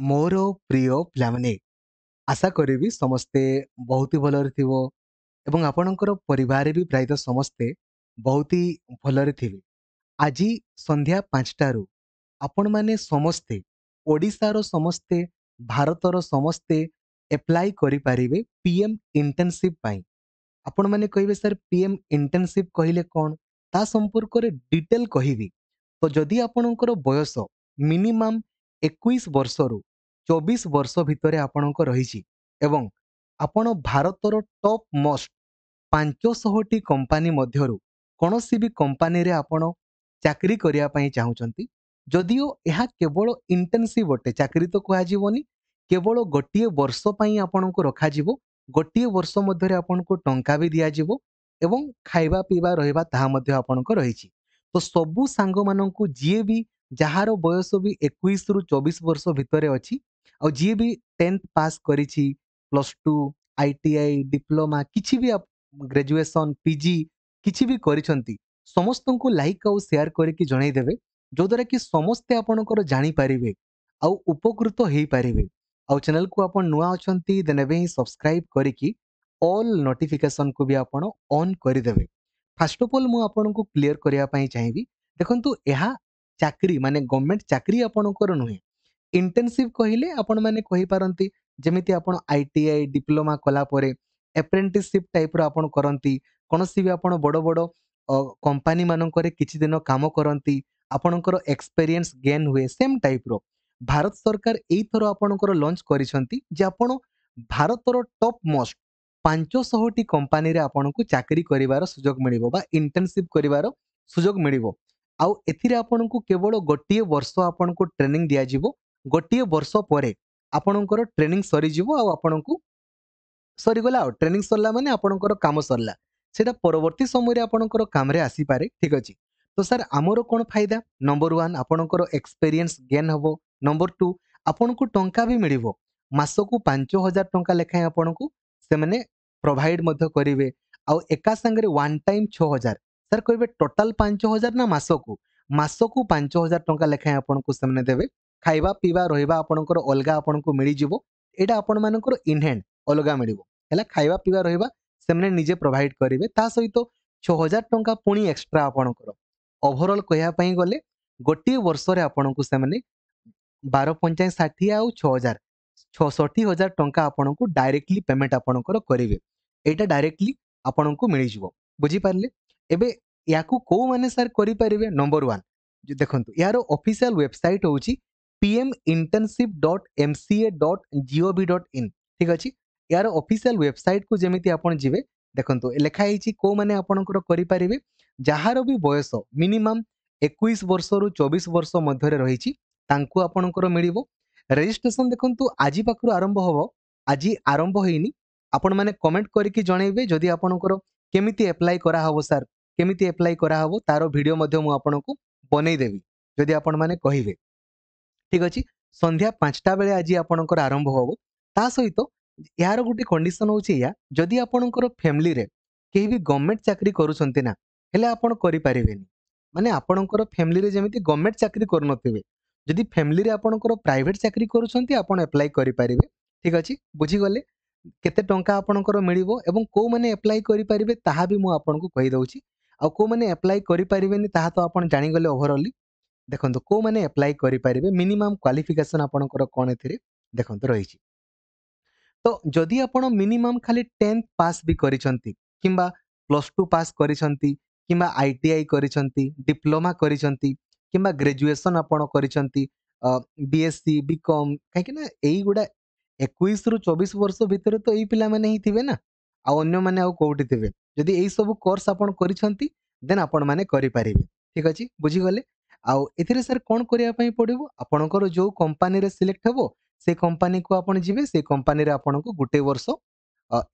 मोर प्रिय पाने आशा करी समस्ते बहुत ही भलि आपणकर पर प्रायत समस्ते बहुत ही भलि थे आज सन्ध्या पांचटू आपण मैने समस्ते ओडार समस्ते भारत समस्ते एप्लाय करें पीएम इंटर्नसीपाई आपण मैंने कहे सर पीएम इंटर्नसीप कहले कौन ता संपर्क डिटेल कह तो जदि आपणकर बयस मिनिमम एक बर्ष रू ଚବିଶ ବର୍ଷ ଭିତରେ ଆପଣଙ୍କ ରହିଛି ଏବଂ ଆପଣ ଭାରତର ଟପ୍ ମୋଷ୍ଟ ପାଞ୍ଚଶହଟି କମ୍ପାନୀ ମଧ୍ୟରୁ କୌଣସି ବି କମ୍ପାନୀରେ ଆପଣ ଚାକିରି କରିବା ପାଇଁ ଚାହୁଁଛନ୍ତି ଯଦିଓ ଏହା କେବଳ ଇଣ୍ଟର୍ନସିପ୍ ଅଟେ ଚାକିରି ତ କୁହାଯିବନି କେବଳ ଗୋଟିଏ ବର୍ଷ ପାଇଁ ଆପଣଙ୍କୁ ରଖାଯିବ ଗୋଟିଏ ବର୍ଷ ମଧ୍ୟରେ ଆପଣଙ୍କୁ ଟଙ୍କା ବି ଦିଆଯିବ ଏବଂ ଖାଇବା ପିଇବା ରହିବା ତାହା ମଧ୍ୟ ଆପଣଙ୍କ ରହିଛି ତ ସବୁ ସାଙ୍ଗମାନଙ୍କୁ ଯିଏ ବି ଯାହାର ବୟସ ବି ଏକୋଇଶରୁ ଚବିଶ ବର୍ଷ ଭିତରେ ଅଛି ଆଉ ଯିଏ ବି ଟେନ୍ଥ ପାସ୍ କରିଛି plus two I T I diploma କିଛି ବି ଗ୍ରାଜୁଏସନ୍ ପି ଜି କିଛି ବି କରିଛନ୍ତି ସମସ୍ତଙ୍କୁ ଲାଇକ୍ ଆଉ ସେୟାର କରିକି ଜଣାଇଦେବେ ଯଦ୍ୱାରା କି ସମସ୍ତେ ଆପଣଙ୍କର ଜାଣିପାରିବେ ଆଉ ଉପକୃତ ହେଇପାରିବେ ଆଉ ଚ୍ୟାନେଲକୁ ଆପଣ ନୂଆ ଅଛନ୍ତି ଦେନ୍ ଏବେ ହିଁ ସବସ୍କ୍ରାଇବ୍ କରିକି ଅଲ୍ ନୋଟିଫିକେସନ୍କୁ ବି ଆପଣ ଅନ୍ କରିଦେବେ ଫାର୍ଷ୍ଟ ଅଫ୍ ଅଲ୍ ମୁଁ ଆପଣଙ୍କୁ କ୍ଲିଅର୍ କରିବା ପାଇଁ ଚାହିଁବି ଦେଖନ୍ତୁ ଏହା ଚାକିରି ମାନେ ଗଭର୍ଣ୍ଣମେଣ୍ଟ ଚାକିରି ଆପଣଙ୍କର ନୁହେଁ ଇଣ୍ଟର୍ନସିପ୍ କହିଲେ ଆପଣମାନେ କହିପାରନ୍ତି ଯେମିତି ଆପଣ ଆଇ ଟି ଆଇ ଡିପ୍ଲୋମା କଲାପରେ ଆପ୍ରେଣ୍ଟିସସିପ୍ ଟାଇପ୍ର ଆପଣ କରନ୍ତି କୌଣସି ବି ଆପଣ ବଡ଼ ବଡ଼ କମ୍ପାନୀମାନଙ୍କରେ କିଛି ଦିନ କାମ କରନ୍ତି ଆପଣଙ୍କର ଏକ୍ସପେରିଏନ୍ସ ଗେନ୍ ହୁଏ ସେମ୍ ଟାଇପ୍ର ଭାରତ ସରକାର ଏଇଥର ଆପଣଙ୍କର ଲଞ୍ଚ କରିଛନ୍ତି ଯେ ଆପଣ ଭାରତର ଟପ୍ ମୋଷ୍ଟ ପାଞ୍ଚଶହଟି କମ୍ପାନୀରେ ଆପଣଙ୍କୁ ଚାକିରି କରିବାର ସୁଯୋଗ ମିଳିବ ବା ଇଣ୍ଟର୍ନସିପ୍ କରିବାର ସୁଯୋଗ ମିଳିବ ଆଉ ଏଥିରେ ଆପଣଙ୍କୁ କେବଳ ଗୋଟିଏ ବର୍ଷ ଆପଣଙ୍କୁ ଟ୍ରେନିଂ ଦିଆଯିବ ଗୋଟିଏ ବର୍ଷ ପରେ ଆପଣଙ୍କର ଟ୍ରେନିଂ ସରିଯିବ ଆଉ ଆପଣଙ୍କୁ ସରିଗଲା ଆଉ ଟ୍ରେନିଂ ସରିଲା ମାନେ ଆପଣଙ୍କର କାମ ସରିଲା ସେଇଟା ପରବର୍ତ୍ତୀ ସମୟରେ ଆପଣଙ୍କର କାମରେ ଆସିପାରେ ଠିକ୍ ଅଛି ତ ସାର୍ ଆମର କ'ଣ ଫାଇଦା ନମ୍ବର ୱାନ୍ ଆପଣଙ୍କର ଏକ୍ସପେରିଏନ୍ସ ଗେନ୍ ହେବ ନମ୍ବର ଟୁ ଆପଣଙ୍କୁ ଟଙ୍କା ବି ମିଳିବ ମାସକୁ ପାଞ୍ଚ ହଜାର ଟଙ୍କା ଲେଖାଏଁ ଆପଣଙ୍କୁ ସେମାନେ ପ୍ରୋଭାଇଡ଼ ମଧ୍ୟ କରିବେ ଆଉ ଏକା ସାଙ୍ଗରେ ୱାନ୍ ଟାଇମ୍ ଛଅ ହଜାର ସାର୍ କହିବେ ଟୋଟାଲ୍ ପାଞ୍ଚ ହଜାର ନା ମାସକୁ ମାସକୁ ପାଞ୍ଚ ହଜାର ଟଙ୍କା ଲେଖାଏଁ ଆପଣଙ୍କୁ ସେମାନେ ଦେବେ खावा पीवा रहा आपंकर अलग आपको मिलजि यहाँ आपण मानक इनहैंड अलग मिलेगा खावा पीवा रहा से निजे प्रोभाइड करेंगे ता सहित तो छ हजार टाँचा पुणी एक्सट्रा आपणकर ओभरअल गले गोटे वर्ष रण को से बार पंचायत षाठी आ हजार छठ हजार टाँह डायरेक्टली पेमेंट आपणकर करेंगे यहाँ डायरेक्टली आपण को मिलजि बुझीपारे एवं या को मैंने सर करें नंबर वन देखो यार अफिसील वेबसाइट होगी PM internship dot M C A dot G O V dot in ଠିକ୍ ଅଛି ଏହାର ଅଫିସିଆଲ୍ ୱେବସାଇଟ୍କୁ ଯେମିତି ଆପଣ ଯିବେ ଦେଖନ୍ତୁ ଲେଖା ହେଇଛି କେଉଁମାନେ ଆପଣଙ୍କର କରିପାରିବେ ଯାହାର ବି ବୟସ ମିନିମମ୍ ଏକୋଇଶ ବର୍ଷରୁ ଚବିଶ ବର୍ଷ ମଧ୍ୟରେ ରହିଛି ତାଙ୍କୁ ଆପଣଙ୍କର ମିଳିବ ରେଜିଷ୍ଟ୍ରେସନ୍ ଦେଖନ୍ତୁ ଆଜି ପାଖରୁ ଆରମ୍ଭ ହେବ ଆଜି ଆରମ୍ଭ ହେଇନି ଆପଣମାନେ କମେଣ୍ଟ କରିକି ଜଣେଇବେ ଯଦି ଆପଣଙ୍କର କେମିତି ଆପ୍ଲାଏ କରାହେବ ସାର୍ କେମିତି ଆପ୍ଲାଏ କରାହେବ ତାର ଭିଡ଼ିଓ ମଧ୍ୟ ମୁଁ ଆପଣଙ୍କୁ ବନେଇଦେବି ଯଦି ଆପଣମାନେ କହିବେ ঠিক ଅଛି ସନ୍ଧ୍ୟା ପାଞ୍ଚଟା ବେଳେ ଆଜି ଆପଣଙ୍କର ଆରମ୍ଭ ହେବ ତା ସହିତ ଏହାର ଗୋଟେ କଣ୍ଡିସନ୍ ହେଉଛି ଏହା ଯଦି ଆପଣଙ୍କର ଫ୍ୟାମିଲିରେ କେହି ବି ଗଭର୍ଣ୍ଣମେଣ୍ଟ ଚାକିରି କରୁଛନ୍ତି ନା ହେଲେ ଆପଣ କରିପାରିବେନି ମାନେ ଆପଣଙ୍କର ଫ୍ୟାମିଲିରେ ଯେମିତି ଗଭର୍ଣ୍ଣମେଣ୍ଟ ଚାକିରି କରୁନଥିବେ ଯଦି ଫ୍ୟାମିଲିରେ ଆପଣଙ୍କର ପ୍ରାଇଭେଟ୍ ଚାକିରି କରୁଛନ୍ତି ଆପଣ ଆପ୍ଲାଏ କରିପାରିବେ ଠିକ୍ ଅଛି ବୁଝିଗଲେ କେତେ ଟଙ୍କା ଆପଣଙ୍କର ମିଳିବ ଏବଂ କେଉଁମାନେ ଆପ୍ଲାଏ କରିପାରିବେ ତାହା ବି ମୁଁ ଆପଣଙ୍କୁ କହିଦେଉଛି ଆଉ କେଉଁମାନେ ଆପ୍ଲାଏ କରିପାରିବେନି ତାହା ତ ଆପଣ ଜାଣିଗଲେ ଓଭରଅଲି ଦେଖନ୍ତୁ କେଉଁମାନେ ଆପ୍ଲାଏ କରିପାରିବେ ମିନିମମ୍ କ୍ୱାଲିଫିକେସନ୍ ଆପଣଙ୍କର କ'ଣ ଏଥିରେ ଦେଖନ୍ତୁ ରହିଛି ତ ଯଦି ଆପଣ ମିନିମମ୍ ଖାଲି ଟେନ୍ଥ ପାସ୍ ବି କରିଛନ୍ତି କିମ୍ବା ପ୍ଲସ୍ ଟୁ ପାସ୍ କରିଛନ୍ତି କିମ୍ବା ଆଇ ଟି ଆଇ କରିଛନ୍ତି ଡିପ୍ଲୋମା କରିଛନ୍ତି କିମ୍ବା ଗ୍ରାଜୁଏସନ୍ ଆପଣ କରିଛନ୍ତି ବିଏସ୍ସି ବି କମ୍ କାହିଁକିନା ଏଇଗୁଡ଼ା ଏକୋଇଶରୁ ଚବିଶ ବର୍ଷ ଭିତରେ ତ ଏଇ ପିଲାମାନେ ହିଁ ଥିବେ ନା ଆଉ ଅନ୍ୟମାନେ ଆଉ କେଉଁଠି ଥିବେ ଯଦି ଏଇସବୁ କୋର୍ସ ଆପଣ କରିଛନ୍ତି ଦେନ୍ ଆପଣମାନେ କରିପାରିବେ ଠିକ୍ ଅଛି ବୁଝିଗଲେ ଆଉ ଏଥିରେ ସାର୍ କଣ କରିବା ପାଇଁ ପଡ଼ିବ ଆପଣଙ୍କର ଯୋଉ କମ୍ପାନୀରେ ସିଲେକ୍ଟ ହେବ ସେ କମ୍ପାନୀକୁ ଆପଣ ଯିବେ ସେ କମ୍ପାନୀରେ ଆପଣଙ୍କୁ ଗୋଟେ ବର୍ଷ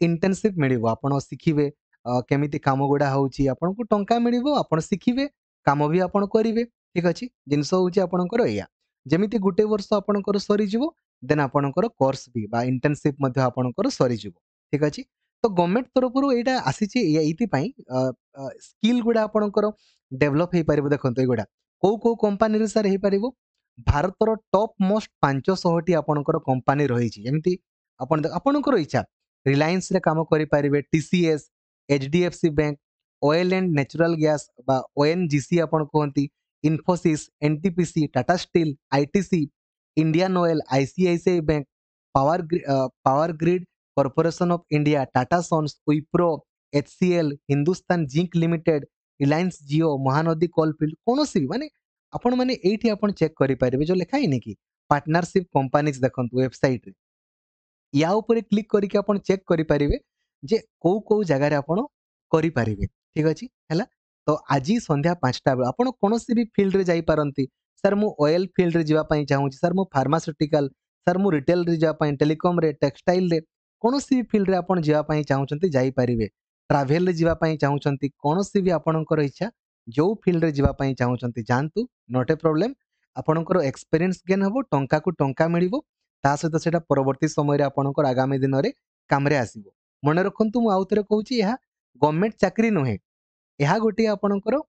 ଇଣ୍ଟର୍ନସିପ୍ ମିଳିବ ଆପଣ ଶିଖିବେ ଅ, କେମିତି କାମ ଗୁଡ଼ା ହେଉଛି ଆପଣଙ୍କୁ ଟଙ୍କା ମିଳିବ ଆପଣ ଶିଖିବେ କାମ ବି ଆପଣ କରିବେ ଠିକ୍ ଅଛି ଜିନିଷ ହେଉଛି ଆପଣଙ୍କର ଏଇଆ ଯେମିତି ଗୋଟେ ବର୍ଷ ଆପଣଙ୍କର ସରିଯିବ ଦେନ୍ ଆପଣଙ୍କର କୋର୍ସ ବି ବା ଇଣ୍ଟର୍ନସିପ୍ ମଧ୍ୟ ଆପଣଙ୍କର ସରିଯିବ ଠିକ୍ ଅଛି ତ ଗଭର୍ଣ୍ଣମେଣ୍ଟ ତରଫରୁ ଏଇଟା ଆସିଛି ଏଇଥିପାଇଁ ସ୍କିଲ୍ ଗୁଡ଼ା ଆପଣଙ୍କର ଡେଭଲପ୍ ହେଇପାରିବ ଦେଖନ୍ତୁ ଏଗୁଡ଼ା କେଉଁ କେଉଁ କମ୍ପାନୀରୁ ସାର୍ ହେଇପାରିବ ଭାରତର ଟପ୍ ମୋଷ୍ଟ ପାଞ୍ଚଶହଟି ଆପଣଙ୍କର କମ୍ପାନୀ ରହିଛି ଯେମିତି ଆପଣ ଆପଣଙ୍କର ଇଚ୍ଛା ରିଲାଏନ୍ସରେ କାମ କରିପାରିବେ T C S H D F C Bank Oil and Natural Gas ବା ଓ ଏନ୍ ଜି ସି ଆପଣ କୁହନ୍ତି Infosys N T P C Tata Steel I T C Indian Oil I C I C I Bank Power Power Grid Corporation of India Tata Sons Wipro H C L Hindustan Zinc Limited Reliance Jio Mahanadi Coalfield କୌଣସି ବି ମାନେ ଆପଣମାନେ ଏଇଠି ଆପଣ check କରିପାରିବେ ଯେଉଁ ଲେଖା ହେଇନି କି ପାର୍ଟନରସିପ୍ କମ୍ପାନୀଜ୍ ଦେଖନ୍ତୁ ୱେବସାଇଟ୍ରେ ୟା ଉପରେ କ୍ଲିକ୍ କରିକି ଆପଣ ଚେକ୍ କରିପାରିବେ ଯେ କେଉଁ କେଉଁ ଜାଗାରେ ଆପଣ କରିପାରିବେ ଠିକ୍ ଅଛି ହେଲା ତ ଆଜି ସନ୍ଧ୍ୟା ପାଞ୍ଚଟା ବେଳେ ଆପଣ କୌଣସି ବି ଫିଲ୍ଡରେ ଯାଇପାରନ୍ତି ସାର୍ ମୁଁ ଅଏଲ୍ ଫିଲ୍ଡରେ ଯିବା ପାଇଁ ଚାହୁଁଛି ସାର୍ ମୁଁ ଫାର୍ମାସ୍ୟୁଟିକାଲ୍ ସାର୍ ମୁଁ ରିଟେଲରେ ଯିବା ପାଇଁ ଟେଲିକମ୍ରେ ଟେକ୍ସଟାଇଲ୍ରେ କୌଣସି ବି ଫିଲ୍ଡରେ ଆପଣ ଯିବା ପାଇଁ ଚାହୁଁଛନ୍ତି ଯାଇପାରିବେ ଟ୍ରାଭେଲ୍ରେ ଯିବା ପାଇଁ ଚାହୁଁଛନ୍ତି କୌଣସି ବି ଆପଣଙ୍କର ଇଚ୍ଛା ଯେଉଁ ଫିଲ୍ଡରେ ଯିବା ପାଇଁ ଚାହୁଁଛନ୍ତି ଯାଆନ୍ତୁ ନଟ୍ ଏ ପ୍ରୋବ୍ଲେମ୍ ଆପଣଙ୍କର ଏକ୍ସପେରିଏନ୍ସ ଗେନ୍ ହେବ ଟଙ୍କାକୁ ଟଙ୍କା ମିଳିବ ତା ସହିତ ସେଇଟା ପରବର୍ତ୍ତୀ ସମୟରେ ଆପଣଙ୍କର ଆଗାମୀ ଦିନରେ କାମରେ ଆସିବ ମନେ ରଖନ୍ତୁ ମୁଁ ଆଉ ଥରେ କହୁଛି ଏହା ଗଭର୍ଣ୍ଣମେଣ୍ଟ ଚାକିରି ନୁହେଁ ଏହା ଗୋଟିଏ ଆପଣଙ୍କର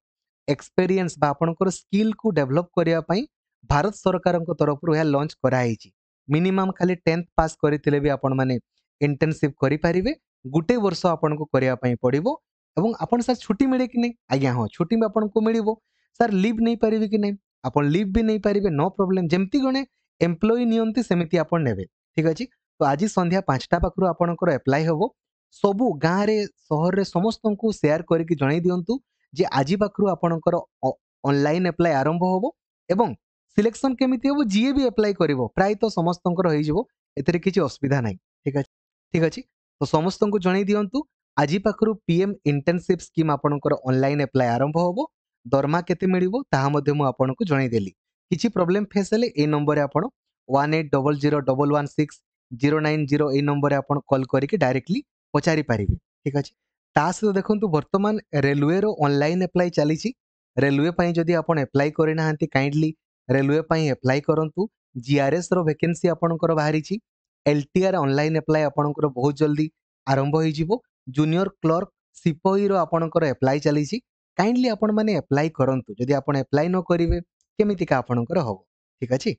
ଏକ୍ସପେରିଏନ୍ସ ବା ଆପଣଙ୍କର ସ୍କିଲ୍କୁ ଡେଭଲପ୍ କରିବା ପାଇଁ ଭାରତ ସରକାରଙ୍କ ତରଫରୁ ଏହା ଲଞ୍ଚ କରାହେଇଛି ମିନିମମ୍ ଖାଲି ଟେନ୍ଥ ପାସ୍ କରିଥିଲେ ବି ଆପଣମାନେ ଇଣ୍ଟର୍ନସିପ୍ କରିପାରିବେ गोटे वर्ष आपको पड़ो सर छुट्टी मिले कि नहीं आज्ञा हाँ छुट्टी भी आपको मिली सर लिव नहीं पारे कि नहीं आप लिव भी नहीं पारे नो प्रोब्लेम जमी गणे एम्प्लयी निमती आपे ठीक अच्छे तो आज सन्या पांचटा पाखु आपंकर एप्लाय हे सब गाँव में सहर से समस्त को सेयार कर दिंतु जे आज पाखु आपणकर अनलाइन एप्लाय आरंभ हे और सिलेक्शन केमी हे जी भी एप्लाय कर प्रायत तो समस्त होती असुविधा ना ठीक अच्छे ठीक अच्छे ତ ସମସ୍ତଙ୍କୁ ଜଣାଇ ଦିଅନ୍ତୁ ଆଜି ପାଖରୁ ପିଏମ୍ ଇଣ୍ଟର୍ନସିପ୍ ସ୍କିମ୍ ଆପଣଙ୍କର ଅନଲାଇନ୍ ଆପ୍ଲାଏ ଆରମ୍ଭ ହେବ ଦରମା କେତେ ମିଳିବ ତାହା ମଧ୍ୟ ମୁଁ ଆପଣଙ୍କୁ ଜଣାଇଦେଲି କିଛି ପ୍ରୋବ୍ଲେମ୍ ଫେସ୍ ହେଲେ ଏଇ ନମ୍ବରରେ ଆପଣ one eight double zero double one six zero nine zero ଏଇ ନମ୍ବରରେ ଆପଣ କଲ୍ କରିକି ଡାଇରେକ୍ଟଲି ପଚାରିପାରିବେ ଠିକ୍ ଅଛି ତା ସହିତ ଦେଖନ୍ତୁ ବର୍ତ୍ତମାନ ରେଲୱେର ଅନଲାଇନ୍ ଆପ୍ଲାଏ ଚାଲିଛି ରେଲୱେ ପାଇଁ ଯଦି ଆପଣ ଆପ୍ଲାଏ କରିନାହାନ୍ତି କାଇଣ୍ଡଲି ରେଲୱେ ପାଇଁ ଆପ୍ଲାଏ କରନ୍ତୁ ଜିଆର୍ଏସ୍ର ଭେକେନ୍ସି ଆପଣଙ୍କର ବାହାରିଛି ଏଲ୍ଟିଆର୍ ଅନଲାଇନ୍ ଆପ୍ଲାଏ ଆପଣଙ୍କର ବହୁତ ଜଲ୍ଦି ଆରମ୍ଭ ହୋଇଯିବ ଜୁନିୟର କ୍ଲର୍କ ସିପୋଇର ଆପଣଙ୍କର ଆପ୍ଲାଏ ଚାଲିଛି କାଇଣ୍ଡଲି ଆପଣମାନେ ଆପ୍ଲାଏ କରନ୍ତୁ ଯଦି ଆପଣ ଆପ୍ଲାଏ ନ କରିବେ କେମିତିକା ଆପଣଙ୍କର ହେବ ଠିକ୍ ଅଛି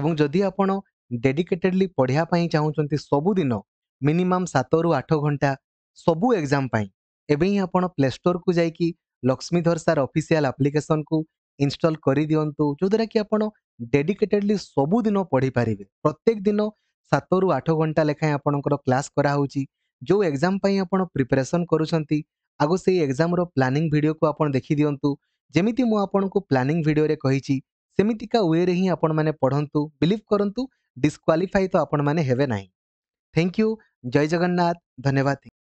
ଏବଂ ଯଦି ଆପଣ ଡେଡିକେଟେଡ଼ଲି ପଢ଼ିବା ପାଇଁ ଚାହୁଁଛନ୍ତି ସବୁଦିନ ମିନିମମ୍ ସାତରୁ ଆଠ ଘଣ୍ଟା ସବୁ ଏକ୍ଜାମ୍ ପାଇଁ ଏବେ ହିଁ ଆପଣ ପ୍ଲେ ଷ୍ଟୋରକୁ ଯାଇକି ଲକ୍ଷ୍ମୀଧର ସାର୍ ଅଫିସିଆଲ ଆପ୍ଲିକେସନକୁ ଇନଷ୍ଟଲ କରିଦିଅନ୍ତୁ ଯେଉଁଦ୍ୱାରା କି ଆପଣ ଡେଡିକେଟେଡ଼ଲି ସବୁଦିନ ପଢ଼ିପାରିବେ ପ୍ରତ୍ୟେକ ଦିନ ସାତରୁ ଆଠ ଘଣ୍ଟା ଲେଖାଏଁ ଆପଣଙ୍କର କ୍ଲାସ୍ କରାହେଉଛି ଯେଉଁ ଏକ୍ଜାମ୍ ପାଇଁ ଆପଣ ପ୍ରିପାରେସନ୍ କରୁଛନ୍ତି ଆଗ ସେଇ ଏକ୍ଜାମ୍ର ପ୍ଲାନିଂ ଭିଡ଼ିଓକୁ ଆପଣ ଦେଖିଦିଅନ୍ତୁ ଯେମିତି ମୁଁ ଆପଣଙ୍କୁ ପ୍ଲାନିଂ ଭିଡ଼ିଓରେ କହିଛି ସେମିତିକା ୱେରେ ହିଁ ଆପଣମାନେ ପଢ଼ନ୍ତୁ ବିଲିଭ୍ କରନ୍ତୁ ଡିସ୍କ୍ୱାଲିଫାଇ ତ ଆପଣମାନେ ହେବେ ନାହିଁ ଥ୍ୟାଙ୍କ ୟୁ ଜୟ ଜଗନ୍ନାଥ ଧନ୍ୟବାଦ